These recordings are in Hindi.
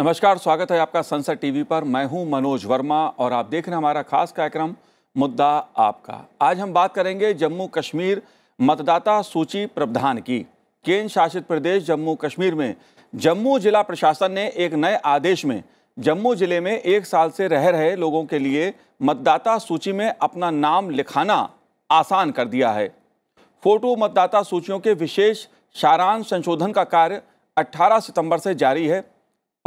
नमस्कार स्वागत है आपका संसद टीवी पर मैं हूं मनोज वर्मा और आप देख रहे हैं हमारा खास कार्यक्रम मुद्दा आपका आज हम बात करेंगे जम्मू कश्मीर मतदाता सूची प्रावधान की केंद्र शासित प्रदेश जम्मू कश्मीर में जम्मू जिला प्रशासन ने एक नए आदेश में जम्मू जिले में एक साल से रह रहे लोगों के लिए मतदाता सूची में अपना नाम लिखाना आसान कर दिया है फोटो मतदाता सूचियों के विशेष शारांश संशोधन का कार्य 18 सितंबर से जारी है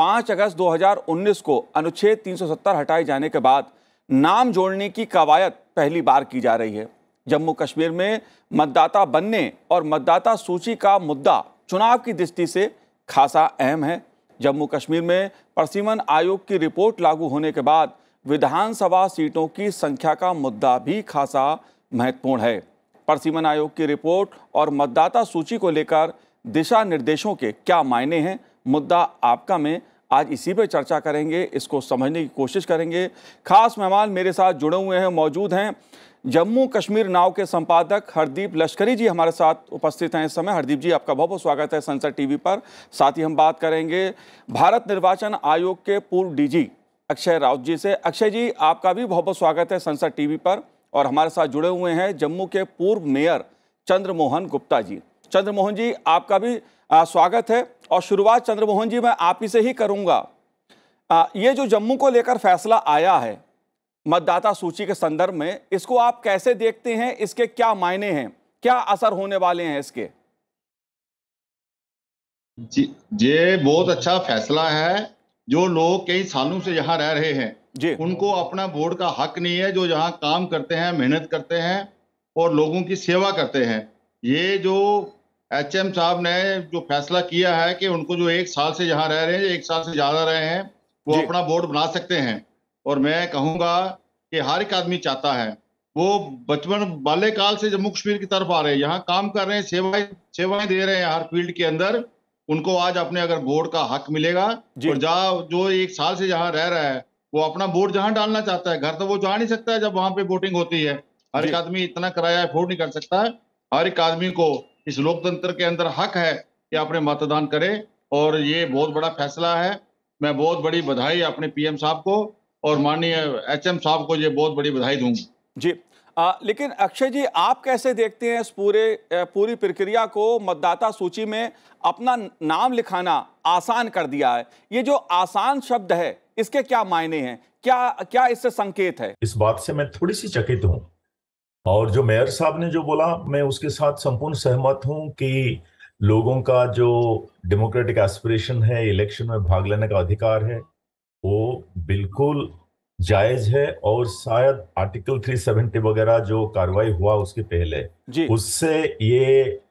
पाँच अगस्त 2019 को अनुच्छेद 370 हटाए जाने के बाद नाम जोड़ने की कवायद पहली बार की जा रही है जम्मू कश्मीर में मतदाता बनने और मतदाता सूची का मुद्दा चुनाव की दृष्टि से खासा अहम है जम्मू कश्मीर में परसिमन आयोग की रिपोर्ट लागू होने के बाद विधानसभा सीटों की संख्या का मुद्दा भी खासा महत्वपूर्ण है परसीमन आयोग की रिपोर्ट और मतदाता सूची को लेकर दिशा निर्देशों के क्या मायने हैं मुद्दा आपका में आज इसी पर चर्चा करेंगे इसको समझने की कोशिश करेंगे खास मेहमान मेरे साथ जुड़े हुए हैं मौजूद हैं जम्मू कश्मीर नाव के संपादक हरदीप लश्करी जी हमारे साथ उपस्थित हैं इस समय हरदीप जी आपका बहुत बहुत स्वागत है संसद टीवी पर साथ ही हम बात करेंगे भारत निर्वाचन आयोग के पूर्व डीजी अक्षय राउत जी से अक्षय जी आपका भी बहुत बहुत स्वागत है संसद टीवी पर और हमारे साथ जुड़े हुए हैं जम्मू के पूर्व मेयर चंद्रमोहन गुप्ता जी चंद्रमोहन जी आपका भी स्वागत है और शुरुआत चंद्रमोहन जी मैं आप ही से ही करूंगा आ, ये जो जम्मू को लेकर फैसला आया है मतदाता सूची के संदर्भ में इसको आप कैसे देखते हैं इसके क्या मायने हैं क्या असर होने वाले हैं इसके जी ये बहुत अच्छा फैसला है जो लोग कई सालों से यहाँ रह रहे हैं जी उनको अपना वोट का हक नहीं है जो यहाँ काम करते हैं मेहनत करते हैं और लोगों की सेवा करते हैं ये जो एचएम साहब ने जो फैसला किया है कि उनको जो एक साल से यहाँ रह रहे हैं एक साल से ज्यादा रहे हैं वो अपना बोर्ड बना सकते हैं और मैं कहूँगा कि हर एक आदमी चाहता है वो बचपन बाल्यकाल से जम्मू कश्मीर की तरफ आ रहे हैं यहाँ काम कर रहे हैं सेवाएं सेवाएं दे रहे हैं हर फील्ड के अंदर उनको आज अपने अगर बोर्ड का हक मिलेगा और जहाँ जो एक साल से जहाँ रह रहा है वो अपना बोर्ड जहाँ डालना चाहता है घर तो वो जा नहीं सकता है जब वहाँ पे वोटिंग होती है हर एक आदमी इतना किराया अफोर्ड नहीं कर सकता हर एक आदमी को इस लोकतंत्र के अंदर हक है कि आपने मतदान करें और ये बहुत बड़ा फैसला है मैं बहुत बड़ी बधाई अपने पीएम साहब को और माननीय एचएम साहब को ये बहुत बड़ी बधाई दूंगी जी आ, लेकिन अक्षय जी आप कैसे देखते हैं इस पूरे पूरी प्रक्रिया को मतदाता सूची में अपना नाम लिखाना आसान कर दिया है ये जो आसान शब्द है इसके क्या मायने हैं क्या क्या इससे संकेत है इस बात से मैं थोड़ी सी चकित हूँ और जो मेयर साहब ने जो बोला मैं उसके साथ संपूर्ण सहमत हूं कि लोगों का जो डेमोक्रेटिक एस्पिरेशन है इलेक्शन में भाग लेने का अधिकार है वो बिल्कुल जायज है और शायद आर्टिकल 370 वगैरह जो कार्रवाई हुआ उसके पहले उससे ये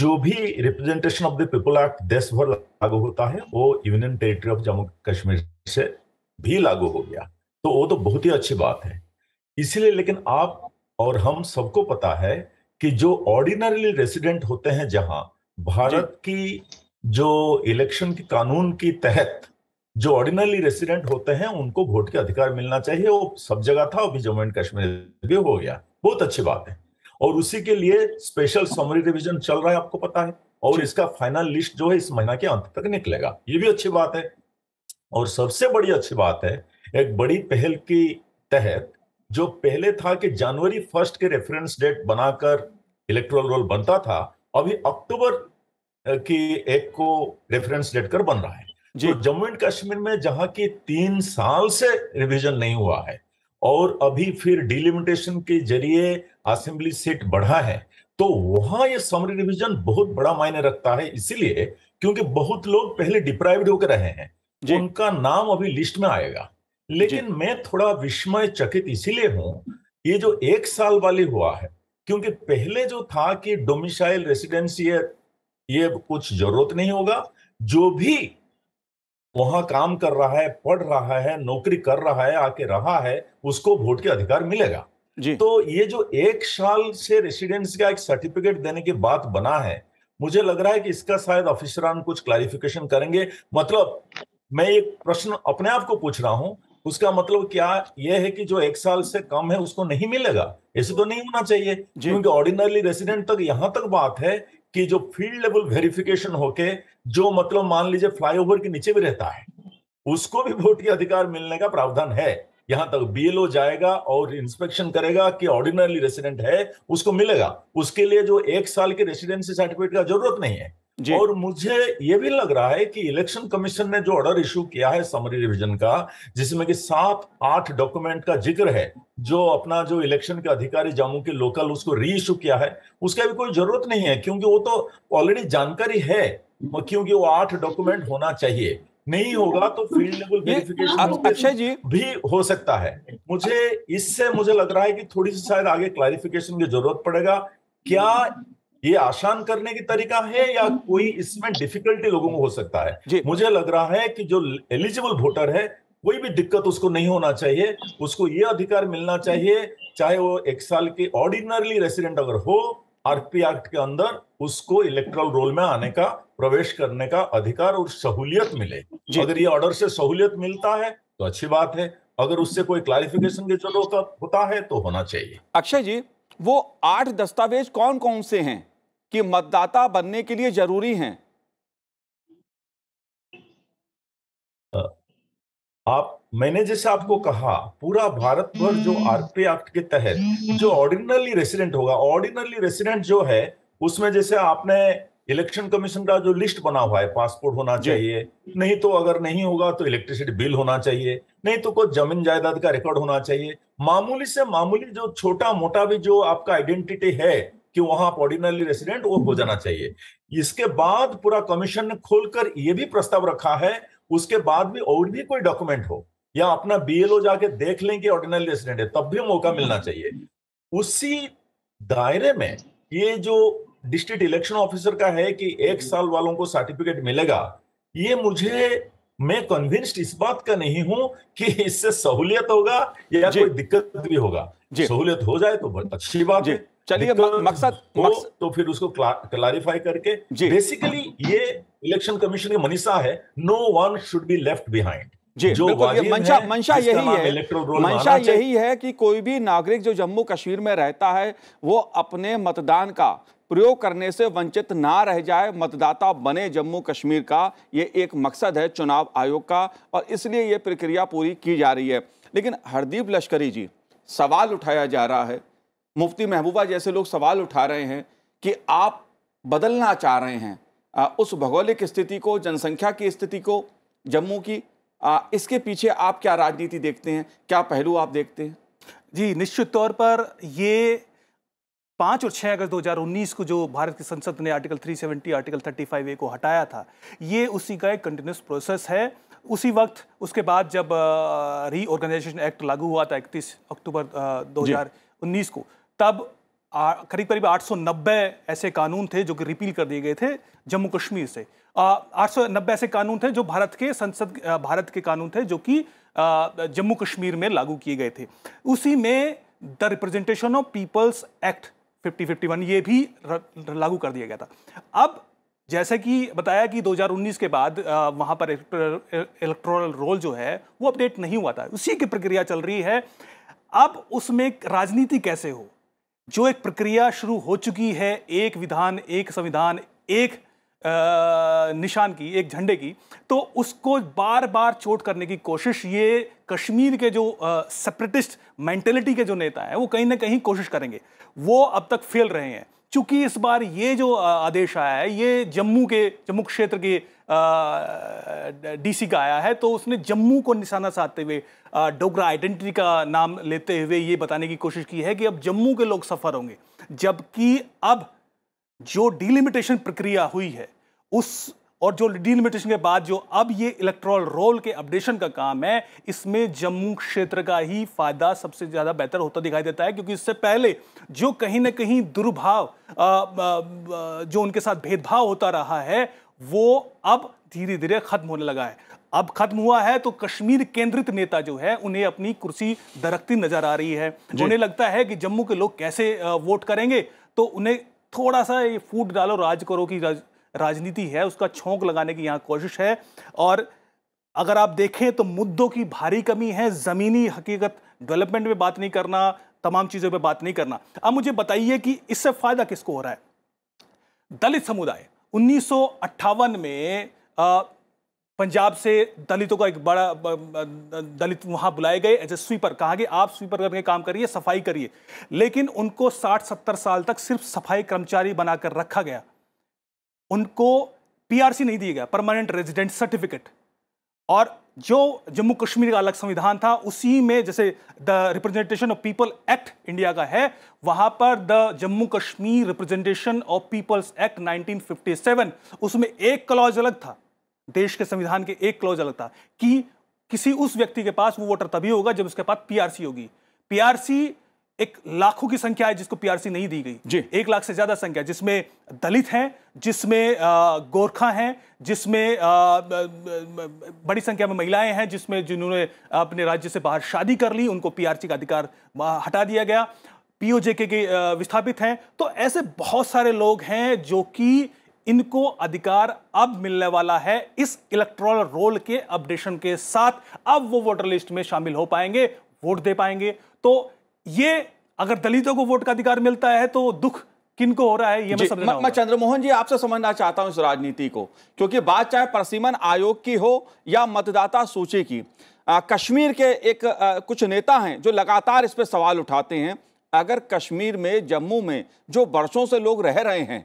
जो भी representation of the people act देश भर लागू होता है वो union territory of Jammu Kashmir से भी लागू हो गया तो वो तो बहुत ही अच्छी बात है इसीलिए लेकिन आप और हम सबको पता है कि जो ऑर्डिनरली रेसिडेंट होते हैं जहां भारत की जो इलेक्शन के कानून के तहत जो ऑर्डिनरली रेसिडेंट होते हैं उनको वोट के अधिकार मिलना चाहिए वो सब जगह था अभी जम्मू एंड कश्मीर भी हो गया बहुत अच्छी बात है और उसी के लिए स्पेशल समरी रिविजन चल रहा है आपको पता है और इसका फाइनल लिस्ट जो है इस महीना के अंत तक निकलेगा ये भी अच्छी बात है और सबसे बड़ी अच्छी बात है एक बड़ी पहल की तहत जो पहले था कि जनवरी फर्स्ट के रेफरेंस डेट बनाकर इलेक्ट्रल रोल बनता था अभी अक्टूबर की एक को रेफरेंस डेट कर बन रहा है तो जम्मू एंड कश्मीर में जहां की तीन साल से रिवीजन नहीं हुआ है और अभी फिर डिलिमिटेशन के जरिए असेंबली सीट बढ़ा है तो वहां ये समरी रिवीजन बहुत बड़ा मायने रखता है इसीलिए क्योंकि बहुत लोग पहले डिप्राइव्ड होकर रहे हैं उनका नाम अभी लिस्ट में आएगा लेकिन मैं थोड़ा विस्मय चकित इसीलिए हूं ये जो एक साल वाली हुआ है क्योंकि पहले जो था कि डोमिसाइल रेसिडेंसी ये कुछ जरूरत नहीं होगा जो भी वहां काम कर रहा है पढ़ रहा है नौकरी कर रहा है आके रहा है उसको वोट के अधिकार मिलेगा जी। तो ये जो एक साल से रेसिडेंस का एक सर्टिफिकेट देने की बात बना है मुझे लग रहा है कि इसका शायद ऑफिसरान कुछ क्लैरिफिकेशन करेंगे मतलब मैं एक प्रश्न अपने आप को पूछ रहा हूं उसका मतलब क्या यह है कि जो एक साल से कम है उसको नहीं मिलेगा ऐसे तो नहीं होना चाहिए क्योंकि ऑर्डिनरली रेसिडेंट तक यहाँ तक बात है कि जो फील्ड लेवल वेरिफिकेशन होके जो मतलब मान लीजिए फ्लाईओवर के नीचे भी रहता है उसको भी वोट के अधिकार मिलने का प्रावधान है यहां तक बीएलओ जाएगा और इंस्पेक्शन करेगा कि ऑर्डिनरी रेसिडेंट है उसको मिलेगा उसके लिए जो एक साल के रेसिडेंसी सर्टिफिकेट का जरूरत नहीं है और मुझे ये भी लग रहा है कि इलेक्शन कमीशन ने जो ऑर्डर इशू किया है समरी रिवीजन का जिसमें कि सात आठ डॉक्यूमेंट का जिक्र है जो अपना जो इलेक्शन के अधिकारी जम्मू के लोकल उसको री इशू किया है उसका भी कोई जरूरत नहीं है क्योंकि वो तो ऑलरेडी जानकारी है क्योंकि वो आठ डॉक्यूमेंट होना चाहिए नहीं होगा तो फील्ड लेवल वेरिफिकेशन जी भी हो सकता है मुझे इससे मुझे लग रहा है कि थोड़ी सी शायद आगे क्लैरिफिकेशन की जरूरत पड़ेगा क्या ये आसान करने की तरीका है या हम्म। कोई इसमें डिफिकल्टी लोगों को हो सकता है मुझे लग रहा है कि जो एलिजिबल वोटर है कोई भी दिक्कत उसको नहीं होना चाहिए उसको ये अधिकार मिलना हम्म। चाहिए चाहे वो एक साल के ऑर्डिनरली रेसिडेंट अगर हो आरपी एक्ट के अंदर उसको इलेक्ट्रल रोल में आने का प्रवेश करने का अधिकार और सहूलियत मिले अगर ये ऑर्डर से सहूलियत मिलता है तो अच्छी बात है अगर उससे कोई क्लैरिफिकेशन की जरूरत होता है तो होना चाहिए अक्षय जी वो आठ दस्तावेज कौन कौन से हैं कि मतदाता बनने के लिए जरूरी हैं आप मैंने जैसे आपको कहा पूरा भारत भर जो आरपी एक्ट के तहत जो ऑर्डिनरली रेसिडेंट होगा ऑर्डिनरली रेसिडेंट जो है उसमें जैसे आपने इलेक्शन कमीशन का जो लिस्ट बना हुआ है पासपोर्ट होना चाहिए नहीं तो अगर नहीं होगा तो इलेक्ट्रिसिटी बिल होना चाहिए नहीं तो कोई जमीन जायदाद का रिकॉर्ड होना चाहिए मामूली से मामूली जो छोटा मोटा भी जो आपका आइडेंटिटी है कि वहां ऑर्डिनरी रेसिडेंट वो हो जाना चाहिए इसके बाद पूरा कमीशन ने खोलकर ये भी प्रस्ताव रखा है उसके बाद भी और भी कोई डॉक्यूमेंट हो या अपना बीएलओ जाके देख लें कि ऑर्डिनरी रेसिडेंट है तब भी मौका मिलना चाहिए उसी दायरे में ये जो डिस्ट्रिक्ट इलेक्शन ऑफिसर का है कि एक साल वालों को सर्टिफिकेट मिलेगा ये मुझे मैं कन्विंस्ड इस बात का नहीं हूं कि इससे सहूलियत होगा या कोई दिक्कत भी होगा सहूलियत हो जाए तो बहुत अच्छी बात है चलिए मकसद मकसद तो फिर उसको क्लैरिफाई करके बेसिकली ये इलेक्शन कमीशन की मनीषा है no one should be left behind जी जो ये मंशा मंशा यही है मंशा यही है कि कोई भी नागरिक जो जम्मू कश्मीर में रहता है वो अपने मतदान का प्रयोग करने से वंचित ना रह जाए मतदाता बने जम्मू कश्मीर का ये एक मकसद है चुनाव आयोग का और इसलिए ये प्रक्रिया पूरी की जा रही है लेकिन हरदीप लश्करी जी सवाल उठाया जा रहा है मुफ्ती महबूबा जैसे लोग सवाल उठा रहे हैं कि आप बदलना चाह रहे हैं उस भौगोलिक स्थिति को जनसंख्या की स्थिति को जम्मू की इसके पीछे आप क्या राजनीति देखते हैं क्या पहलू आप देखते हैं जी निश्चित तौर पर ये पाँच और छः अगस्त 2019 को जो भारत की संसद ने आर्टिकल 370 आर्टिकल 35 ए को हटाया था ये उसी का एक कंटिन्यूस प्रोसेस है उसी वक्त उसके बाद जब रीऑर्गेनाइजेशन एक्ट लागू हुआ था इकतीस अक्टूबर दो हज़ार उन्नीस को तब करीब करीब 890 ऐसे कानून थे जो कि रिपील कर दिए गए थे जम्मू कश्मीर से आठ सौ नब्बे ऐसे कानून थे जो भारत के संसद भारत के कानून थे जो कि जम्मू कश्मीर में लागू किए गए थे उसी में the representation of people's act fifty fifty one ये भी लागू कर दिया गया था अब जैसे कि बताया कि 2019 के बाद वहाँ पर इलेक्ट्रोल रोल जो है वो अपडेट नहीं हुआ था उसी की प्रक्रिया चल रही है अब उसमें राजनीति कैसे हो जो एक प्रक्रिया शुरू हो चुकी है एक विधान एक संविधान एक निशान की एक झंडे की तो उसको बार बार चोट करने की कोशिश ये कश्मीर के जो सेपरेटिस्ट मेंटेलिटी के जो नेता हैं वो कहीं ना कहीं कोशिश करेंगे वो अब तक फेल रहे हैं चूंकि इस बार ये जो आदेश आया है ये जम्मू के जम्मू क्षेत्र के डीसी का आया है तो उसने जम्मू को निशाना साधते हुए डोगरा आइडेंटिटी का नाम लेते हुए ये बताने की कोशिश की है कि अब जम्मू के लोग सफ़र होंगे जबकि अब जो डिलिमिटेशन प्रक्रिया हुई है उस और जो डिलिमिटेशन के बाद जो अब ये इलेक्ट्रॉल रोल के अपडेशन का काम है इसमें जम्मू क्षेत्र का ही फायदा सबसे ज़्यादा बेहतर होता दिखाई देता है क्योंकि इससे पहले जो कहीं ना कहीं दुर्भाव जो उनके साथ भेदभाव होता रहा है वो अब धीरे धीरे खत्म होने लगा है अब खत्म हुआ है तो कश्मीर केंद्रित नेता जो है उन्हें अपनी कुर्सी दरकती नजर आ रही है उन्हें लगता है कि जम्मू के लोग कैसे वोट करेंगे तो उन्हें थोड़ा सा ये फूट डालो राज करो की राज, राजनीति है उसका छोंक लगाने की यहाँ कोशिश है और अगर आप देखें तो मुद्दों की भारी कमी है ज़मीनी हकीकत डेवलपमेंट में बात नहीं करना तमाम चीज़ों पे बात नहीं करना अब मुझे बताइए कि इससे फ़ायदा किसको हो रहा है दलित समुदाय उन्नीस में आ, पंजाब से दलितों का एक बड़ा दलित वहां बुलाए गए एज ए स्वीपर कहा कि आप स्वीपर करके काम करिए सफाई करिए लेकिन उनको 60-70 साल तक सिर्फ सफाई कर्मचारी बनाकर रखा गया उनको पीआरसी नहीं दिया गया परमानेंट रेजिडेंट सर्टिफिकेट और जो जम्मू कश्मीर का अलग संविधान था उसी में जैसे the representation of people act India का है वहां पर the Jammu Kashmir representation of people's act 1957 उसमें एक क्लॉज अलग था देश के संविधान के एक क्लॉज अलग था कि किसी उस व्यक्ति के पास वो वोटर तभी होगा जब उसके पास पीआरसी होगी पीआरसी एक लाखों की संख्या है जिसको पीआरसी नहीं दी गई जी एक लाख से ज्यादा संख्या जिसमें दलित हैं जिसमें गोरखा हैं जिसमें बड़ी संख्या में महिलाएं हैं जिसमें जिन्होंने अपने राज्य से बाहर शादी कर ली उनको पीआरसी का अधिकार हटा दिया गया पीओजेके के विस्थापित हैं तो ऐसे बहुत सारे लोग हैं जो कि इनको अधिकार अब मिलने वाला है इस इलेक्ट्रोल रोल के अपडेशन के साथ अब वो वोटर लिस्ट में शामिल हो पाएंगे वोट दे पाएंगे तो ये अगर दलितों को वोट का अधिकार मिलता है तो दुख किनको हो रहा है ये मैं मैं, मैं चंद्रमोहन जी आपसे समझना चाहता हूं इस राजनीति को क्योंकि बात चाहे प्रसीमन आयोग की हो या मतदाता सूची की आ, कश्मीर के एक आ, कुछ नेता हैं जो लगातार इस पर सवाल उठाते हैं अगर कश्मीर में जम्मू में जो बरसों से लोग रह रहे हैं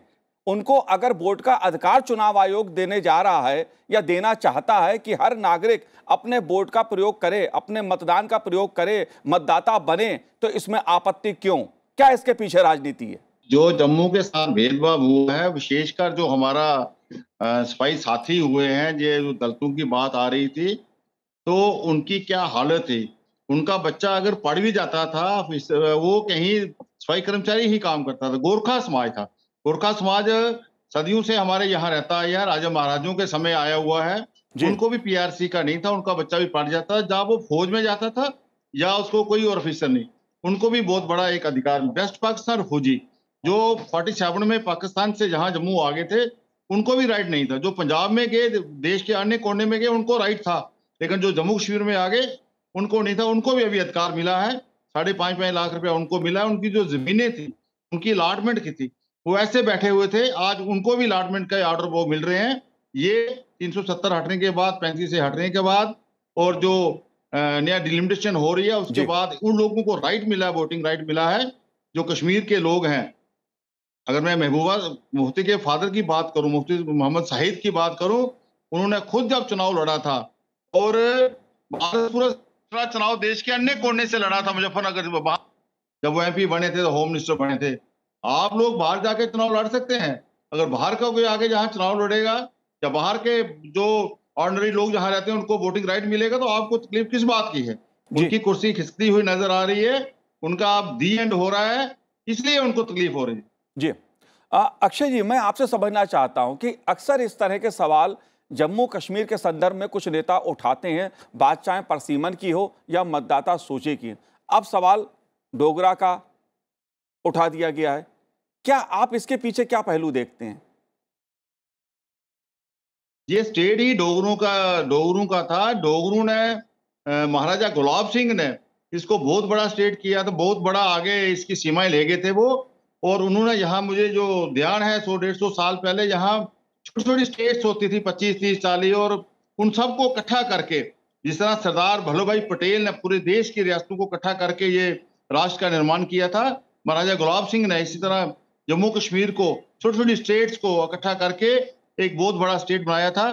उनको अगर वोट का अधिकार चुनाव आयोग देने जा रहा है या देना चाहता है कि हर नागरिक अपने वोट का प्रयोग करे अपने मतदान का प्रयोग करे मतदाता बने तो इसमें आपत्ति क्यों क्या इसके पीछे राजनीति है जो जम्मू के साथ भेदभाव हुआ है विशेषकर जो हमारा सिपाही साथी हुए हैं ये जो दलितों की बात आ रही थी तो उनकी क्या हालत थी उनका बच्चा अगर पढ़ भी जाता था वो कहीं सफाई कर्मचारी ही काम करता था गोरखा समाज था गोरखा समाज सदियों से हमारे यहाँ रहता है यार राजा महाराजों के समय आया हुआ है उनको भी पीआरसी का नहीं था उनका बच्चा भी पढ़ जाता जहाँ वो फौज में जाता था या उसको कोई और ऑफिसर नहीं उनको भी बहुत बड़ा एक अधिकार बेस्ट पाकिस्तान फौजी जो फोर्टी सेवन में पाकिस्तान से जहाँ जम्मू आ गए थे उनको भी राइट नहीं था जो पंजाब में गए देश के अन्य कोने में गए उनको राइट था लेकिन जो जम्मू कश्मीर में आ गए उनको नहीं था उनको भी अभी अधिकार मिला है साढ़े पाँच पाँच लाख रुपया उनको मिला है उनकी जो जमीनें थी उनकी अलाटमेंट की थी वो ऐसे बैठे हुए थे आज उनको भी अलाटमेंट का ऑर्डर वो मिल रहे हैं ये 370 हटने के बाद पैंतीस से हटने के बाद और जो नया डिलिमिटेशन हो रही है उसके बाद उन लोगों को राइट मिला है वोटिंग राइट मिला है जो कश्मीर के लोग हैं अगर मैं महबूबा मुफ्ती के फादर की बात करूं मुफ्ती मोहम्मद साहिद की बात करूं उन्होंने खुद जब चुनाव लड़ा था और पूरा चुनाव देश के अन्य कोने से लड़ा था मुजफ्फरनगर जब वो एमपी बने थे तो होम मिनिस्टर बने थे आप लोग बाहर जाके चुनाव लड़ सकते हैं अगर बाहर का कोई आगे जहाँ चुनाव लड़ेगा या बाहर के जो ऑर्डनरी लोग जहाँ रहते हैं उनको वोटिंग राइट मिलेगा तो आपको तकलीफ किस बात की है उनकी कुर्सी खिसकती हुई नजर आ रही है उनका आप दी एंड हो रहा है इसलिए उनको तकलीफ हो रही है जी अक्षय जी मैं आपसे समझना चाहता हूं कि अक्सर इस तरह के सवाल जम्मू कश्मीर के संदर्भ में कुछ नेता उठाते हैं बात चाहे परसीमन की हो या मतदाता सूची की अब सवाल डोगरा का उठा दिया गया है क्या आप इसके पीछे क्या पहलू देखते हैं ये स्टेट ही डोगरों का डोगरों का था डोगरों ने महाराजा गुलाब सिंह ने इसको बहुत बड़ा स्टेट किया था बहुत बड़ा आगे इसकी सीमाएं ले गए थे वो और उन्होंने यहाँ मुझे जो ध्यान है सौ डेढ़ सौ साल पहले यहाँ छोटी छोटी स्टेट्स होती थी पच्चीस तीस चालीस और उन सबको इकट्ठा करके जिस तरह सरदार वल्लभ भाई पटेल ने पूरे देश की रियासतों को इकट्ठा करके ये राष्ट्र का निर्माण किया था महाराजा गुलाब सिंह ने इसी तरह जम्मू कश्मीर को छोटी छोटी स्टेट्स को इकट्ठा करके एक बहुत बड़ा स्टेट बनाया था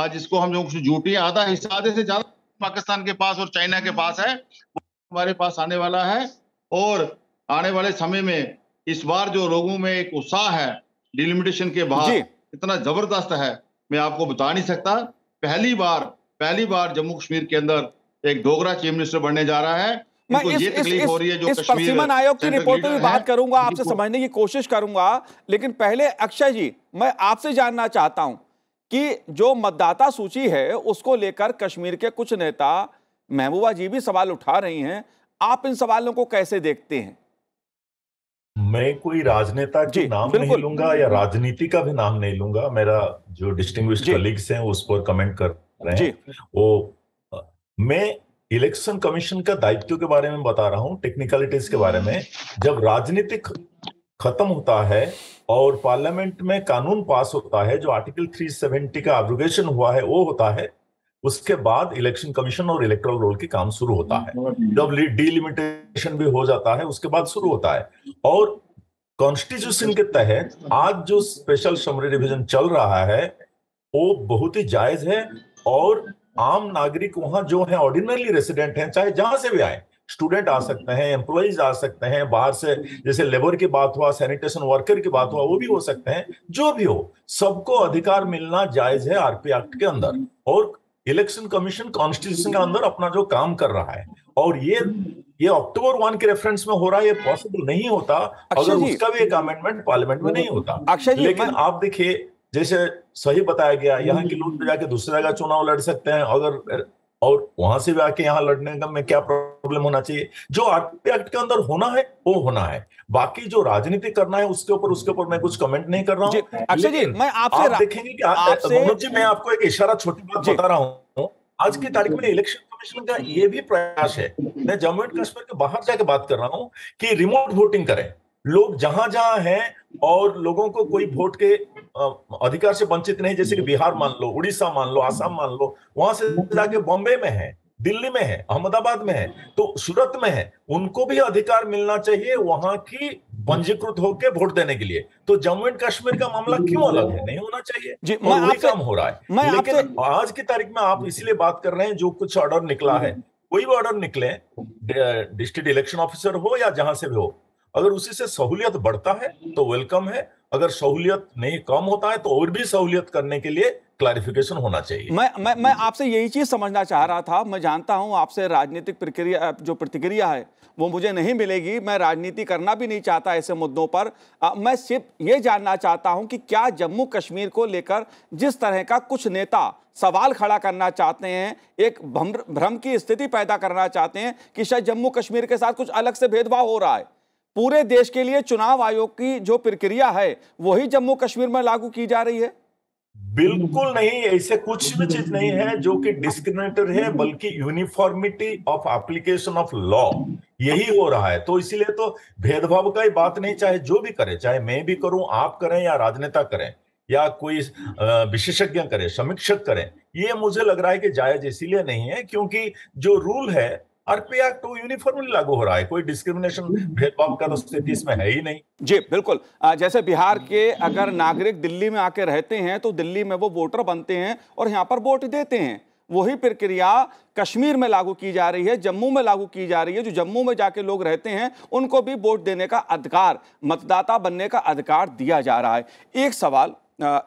आज इसको हम लोग जूटी आधा हिस्सा आधे से ज्यादा पाकिस्तान के पास और चाइना के पास है हमारे पास आने वाला है और आने वाले समय में इस बार जो लोगों में एक उत्साह है डिलिमिटेशन के बाहर इतना जबरदस्त है मैं आपको बता नहीं सकता पहली बार पहली बार जम्मू कश्मीर के अंदर एक डोगरा चीफ मिनिस्टर बनने जा रहा है मैं इस, इस, इस, इस, पश्चिमन आयोग की रिपोर्ट पर भी बात करूंगा आपसे समझने की कोशिश करूंगा लेकिन पहले अक्षय जी मैं आपसे जानना चाहता हूं कि जो मतदाता सूची है उसको लेकर कश्मीर के कुछ नेता महबूबा जी भी सवाल उठा रही हैं आप इन सवालों को कैसे देखते हैं मैं कोई राजनेता जी नाम नहीं लूंगा या राजनीति का भी नाम नहीं लूंगा मेरा जो डिस्टिंग कलीग्स हैं उस पर कमेंट कर रहे हैं वो मैं इलेक्शन कमीशन का दायित्व के बारे में बता रहा हूं टेक्निकलिटीज के बारे में जब राजनीतिक खत्म होता है और पार्लियामेंट में कानून पास होता है जो आर्टिकल 370 का अब्रोगेशन हुआ है वो होता है उसके बाद इलेक्शन कमीशन और इलेक्ट्रल रोल के काम शुरू होता है जब डिलिमिटेशन भी हो जाता है उसके बाद शुरू होता है और कॉन्स्टिट्यूशन के तहत आज जो स्पेशल समरी रिविजन चल रहा है वो बहुत ही जायज है और आम नागरिक वहां जो है ऑर्डिनरी रेसिडेंट हैं चाहे जहां से भी आए स्टूडेंट आ सकते हैं एम्प्लॉयज आ सकते हैं बाहर से जैसे लेबर की बात हुआ सैनिटेशन वर्कर की बात हुआ वो भी हो सकते हैं जो भी हो सबको अधिकार मिलना जायज है आरपी एक्ट के अंदर और इलेक्शन कमीशन कॉन्स्टिट्यूशन के अंदर अपना जो काम कर रहा है और ये ये अक्टूबर वन के रेफरेंस में हो रहा है ये पॉसिबल नहीं होता अगर उसका भी एक अमेंडमेंट पार्लियामेंट में नहीं होता लेकिन आप देखिए जैसे सही बताया गया यहाँ हम्म। के लोग जाके दूसरी जगह चुनाव लड़ सकते हैं अगर और वहां से भी आके यहाँ लड़ने का में क्या प्रॉब्लम होना चाहिए जो आर्टिकल एक्ट के अंदर होना है वो होना है बाकी जो राजनीति करना है उसके ऊपर उसके ऊपर मैं कुछ कमेंट नहीं कर रहा हूँ अक्षय जी मैं आपसे आप देखेंगे कि मनोज जी मैं आपको एक इशारा छोटी बात बता रहा हूँ आज की तारीख में इलेक्शन कमीशन का हम्म। ये भी प्रयास है मैं जम्मू एंड कश्मीर के बाहर जाके बात कर रहा हूँ कि रिमोट वोटिंग करें लोग जहां जहां हैं और लोगों को कोई वोट के अधिकार से वंचित नहीं जैसे कि बिहार मान लो उड़ीसा मान लो आसाम मान लो वहां से जाके बॉम्बे में है दिल्ली में है अहमदाबाद में है तो सूरत में है उनको भी अधिकार मिलना चाहिए वहां की पंजीकृत होकर वोट देने के लिए तो जम्मू एंड कश्मीर का मामला क्यों अलग है नहीं होना चाहिए जी, मैं वही काम हो रहा है लेकिन आज की तारीख में आप इसलिए बात कर रहे हैं जो कुछ ऑर्डर निकला है कोई भी ऑर्डर निकले डिस्ट्रिक्ट इलेक्शन ऑफिसर हो या जहां से भी हो अगर उसी से सहूलियत बढ़ता है तो वेलकम है अगर सहूलियत नहीं कम होता है तो और भी सहूलियत करने के लिए क्लैरिफिकेशन होना चाहिए मैं मैं मैं आपसे यही चीज समझना चाह रहा था मैं जानता हूं आपसे राजनीतिक प्रक्रिया जो प्रतिक्रिया है वो मुझे नहीं मिलेगी मैं राजनीति करना भी नहीं चाहता ऐसे मुद्दों पर आ, मैं सिर्फ ये जानना चाहता हूं कि क्या जम्मू कश्मीर को लेकर जिस तरह का कुछ नेता सवाल खड़ा करना चाहते हैं एक भ्रम भ्रम की स्थिति पैदा करना चाहते हैं कि शायद जम्मू कश्मीर के साथ कुछ अलग से भेदभाव हो रहा है पूरे देश के लिए चुनाव आयोग की जो प्रक्रिया है वही जम्मू कश्मीर में लागू की जा रही है बिल्कुल नहीं ऐसे कुछ भी चीज नहीं है जो कि डिस्क्रिमिनेटर है बल्कि uniformity of application of law यही हो रहा है तो इसीलिए तो भेदभाव का ही बात नहीं चाहे जो भी करे चाहे मैं भी करूं आप करें या राजनेता करें या कोई विशेषज्ञ करें समीक्षक करें ये मुझे लग रहा है कि जायज इसीलिए नहीं है क्योंकि जो रूल है तो यूनिफॉर्मली लागू हो रहा है कोई डिस्क्रिमिनेशन भेदभाव का तो स्थिति इसमें है ही नहीं जी बिल्कुल जैसे बिहार के अगर नागरिक दिल्ली में आके रहते हैं तो दिल्ली में वो वोटर बनते हैं और यहाँ पर वोट देते हैं वही प्रक्रिया कश्मीर में लागू की जा रही है जम्मू में लागू की जा रही है जो जम्मू में जाके लोग रहते हैं उनको भी वोट देने का अधिकार मतदाता बनने का अधिकार दिया जा रहा है एक सवाल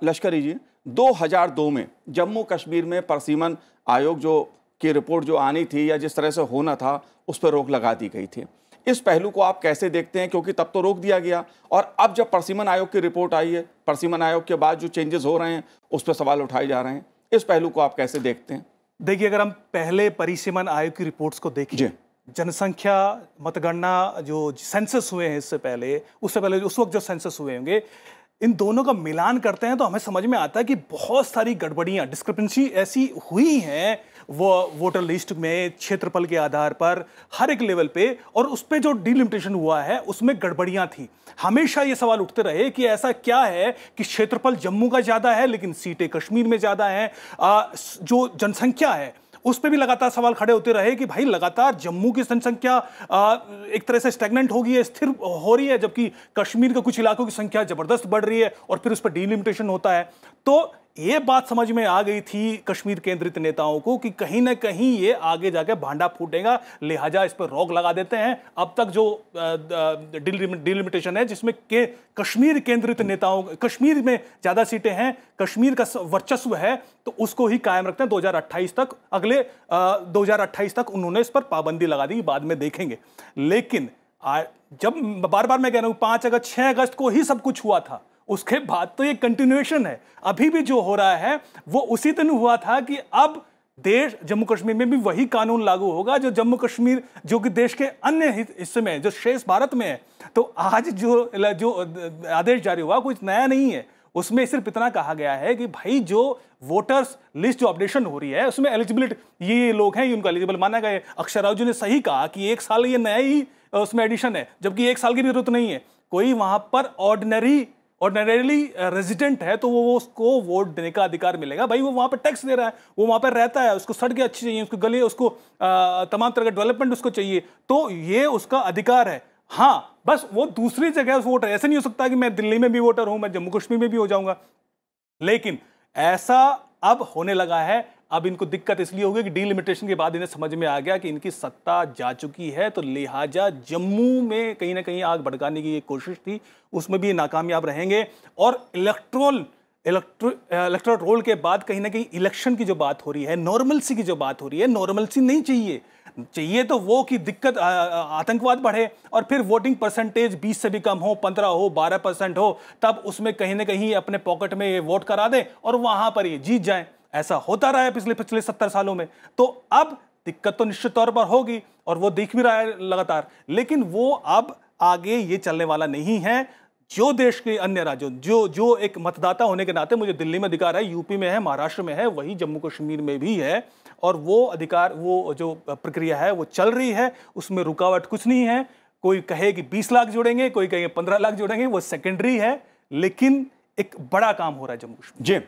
लश्करी जी 2002 में जम्मू कश्मीर में परसीमन आयोग जो की रिपोर्ट जो आनी थी या जिस तरह से होना था उस पर रोक लगा दी गई थी इस पहलू को आप कैसे देखते हैं क्योंकि तब तो रोक दिया गया और अब जब परसीमन आयोग की रिपोर्ट आई है परसीमन आयोग के बाद जो चेंजेस हो रहे हैं उस पर सवाल उठाए जा रहे हैं इस पहलू को आप कैसे देखते हैं देखिए अगर हम पहले परिसीमन आयोग की रिपोर्ट्स को देखिए जनसंख्या मतगणना जो सेंसस हुए हैं इससे पहले उससे पहले उस वक्त जो सेंसस हुए होंगे इन दोनों का मिलान करते हैं तो हमें समझ में आता है कि बहुत सारी गड़बड़ियाँ डिस्क्रिपेंसी ऐसी हुई हैं वो वोटर लिस्ट में क्षेत्रफल के आधार पर हर एक लेवल पे और उस पर जो डिलिमिटेशन हुआ है उसमें गड़बड़ियाँ थी हमेशा ये सवाल उठते रहे कि ऐसा क्या है कि क्षेत्रफल जम्मू का ज़्यादा है लेकिन सीटें कश्मीर में ज़्यादा हैं जो जनसंख्या है उस पर भी लगातार सवाल खड़े होते रहे कि भाई लगातार जम्मू की जनसंख्या एक तरह से स्टेगनेंट हो गई है स्थिर हो रही है जबकि कश्मीर के कुछ इलाकों की संख्या जबरदस्त बढ़ रही है और फिर उस पर डिलिमिटेशन होता है तो ये बात समझ में आ गई थी कश्मीर केंद्रित नेताओं को कि कहीं ना कहीं ये आगे जाके भांडा फूटेगा लिहाजा इस पर रोक लगा देते हैं अब तक जो डिलिमिटेशन है जिसमें के कश्मीर केंद्रित नेताओं कश्मीर में ज़्यादा सीटें हैं कश्मीर का वर्चस्व है तो उसको ही कायम रखते हैं 2028 तक अगले दो तक उन्होंने इस पर पाबंदी लगा दी बाद में देखेंगे लेकिन आ, जब बार बार मैं कह रहा हूँ पाँच अगस्त छः अगस्त को ही सब कुछ हुआ था उसके बाद तो ये कंटिन्यूएशन है अभी भी जो हो रहा है वो उसी दिन हुआ था कि अब देश जम्मू कश्मीर में भी वही कानून लागू होगा जो जम्मू कश्मीर जो कि देश के अन्य हिस्से में जो शेष भारत में है तो आज जो जो आदेश जारी हुआ कुछ नया नहीं है उसमें सिर्फ इतना कहा गया है कि भाई जो वोटर्स लिस्ट जो अपडेशन हो रही है उसमें एलिजिबिलिटी ये ये लोग हैं ये उनको एलिजिबल माना गया अक्षर राव जी ने सही कहा कि एक साल ये नया ही उसमें एडिशन है जबकि एक साल की जरूरत नहीं है कोई वहां पर ऑर्डिनरी नरेली रेजिडेंट uh, है तो वो उसको वोट देने का अधिकार मिलेगा भाई वो वहाँ पर टैक्स दे रहा है वो वहाँ पर रहता है उसको सड़कें अच्छी चाहिए उसको गली उसको uh, तमाम तरह का डेवलपमेंट उसको चाहिए तो ये उसका अधिकार है हाँ बस वो दूसरी जगह वोटर ऐसे नहीं हो सकता कि मैं दिल्ली में भी वोटर हूँ मैं जम्मू कश्मीर में भी हो जाऊँगा लेकिन ऐसा अब होने लगा है अब इनको दिक्कत इसलिए होगी कि डीलिमिटेशन के बाद इन्हें समझ में आ गया कि इनकी सत्ता जा चुकी है तो लिहाजा जम्मू में कहीं ना कहीं आग भड़काने की ये कोशिश थी उसमें भी नाकामयाब रहेंगे और इलेक्ट्रोल इलेक्ट्रो इलेक्ट्रल रोल के बाद कहीं ना कहीं इलेक्शन की जो बात हो रही है नॉर्मलसी की जो बात हो रही है नॉर्मलसी नहीं चाहिए चाहिए तो वो कि दिक्कत आतंकवाद बढ़े और फिर वोटिंग परसेंटेज 20 से भी कम हो 15 हो 12 परसेंट हो तब उसमें कहीं ना कहीं अपने पॉकेट में ये वोट करा दें और वहाँ पर ये जीत जाएं ऐसा होता रहा है पिछले पिछले सत्तर सालों में तो अब दिक्कत तो निश्चित तौर पर होगी और वो दिख भी रहा है लगातार लेकिन वो अब आगे ये चलने वाला नहीं है जो देश के अन्य राज्यों जो जो एक मतदाता होने के नाते मुझे दिल्ली में अधिकार है यूपी में है महाराष्ट्र में है वही जम्मू कश्मीर में भी है और वो अधिकार वो जो प्रक्रिया है वो चल रही है उसमें रुकावट कुछ नहीं है कोई कहे कि बीस लाख जोड़ेंगे कोई कहे पंद्रह लाख जोड़ेंगे वो सेकेंडरी है लेकिन एक बड़ा काम हो रहा है जम्मू कश्मीर जी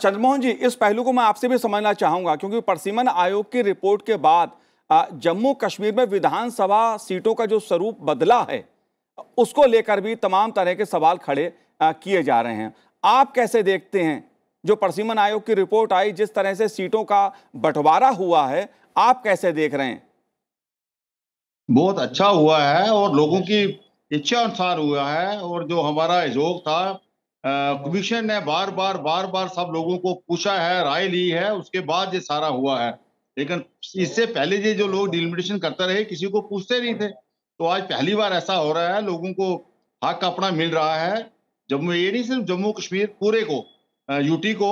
चंद्रमोहन जी इस पहलू को मैं आपसे भी समझना चाहूंगा क्योंकि परसीमन आयोग की रिपोर्ट के बाद जम्मू कश्मीर में विधानसभा सीटों का जो स्वरूप बदला है उसको लेकर भी तमाम तरह के सवाल खड़े किए जा रहे हैं आप कैसे देखते हैं जो परसीमन आयोग की रिपोर्ट आई जिस तरह से सीटों का बंटवारा हुआ है आप कैसे देख रहे हैं बहुत अच्छा हुआ है और लोगों की इच्छा अनुसार हुआ है और जो हमारा आयोग था कमीशन ने बार बार बार बार सब लोगों को पूछा है राय ली है उसके बाद ये सारा हुआ है लेकिन इससे पहले ये जो लोग डिलिमिटेशन करते रहे किसी को पूछते नहीं थे तो आज पहली बार ऐसा हो रहा है लोगों को हक अपना मिल रहा है जम्मू ये नहीं सिर्फ जम्मू कश्मीर पूरे को यूटी को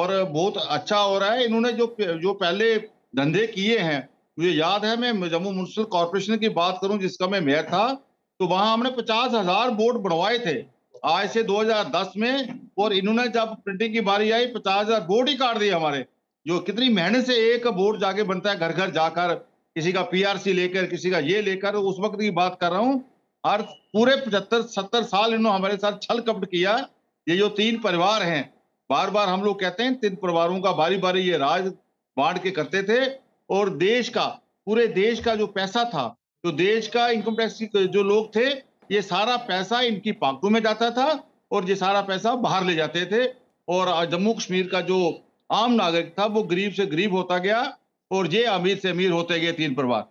और बहुत अच्छा हो रहा है इन्होंने जो जो पहले धंधे किए हैं मुझे याद है मैं जम्मू म्यूनसिपल कॉरपोरेशन की बात करूं जिसका मैं मेयर था तो वहां हमने पचास हजार बोर्ड बनवाए थे आज से 2010 में और इन्होंने जब प्रिंटिंग की बारी आई पचास हजार बोर्ड ही काट दिए हमारे जो कितनी मेहनत से एक बोर्ड जाके बनता है घर घर जाकर किसी का पीआरसी लेकर किसी का ये लेकर उस वक्त की बात कर रहा हूँ और पूरे पचहत्तर सत्तर साल इन्होंने हमारे साथ छल कपट किया ये जो तीन परिवार हैं बार बार हम लोग कहते हैं तीन परिवारों का बारी बारी ये राज बांट के करते थे और देश का पूरे देश का जो पैसा था जो देश का इनकम टैक्स जो लोग थे ये सारा पैसा इनकी पाकों में जाता था और ये सारा पैसा बाहर ले जाते थे और जम्मू कश्मीर का जो आम नागरिक था वो गरीब से गरीब होता गया और ये अमीर से अमीर होते गए तीन परिवार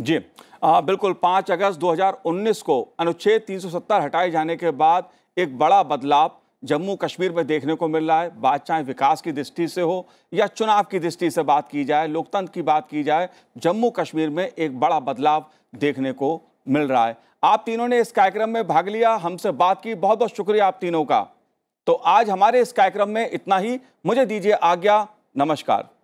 जी आ, बिल्कुल पाँच अगस्त 2019 को अनुच्छेद 370 हटाए जाने के बाद एक बड़ा बदलाव जम्मू कश्मीर में देखने को मिल रहा है बात चाहे विकास की दृष्टि से हो या चुनाव की दृष्टि से बात की जाए लोकतंत्र की बात की जाए जम्मू कश्मीर में एक बड़ा बदलाव देखने को मिल रहा है आप तीनों ने इस कार्यक्रम में भाग लिया हमसे बात की बहुत बहुत शुक्रिया आप तीनों का तो आज हमारे इस कार्यक्रम में इतना ही मुझे दीजिए आज्ञा नमस्कार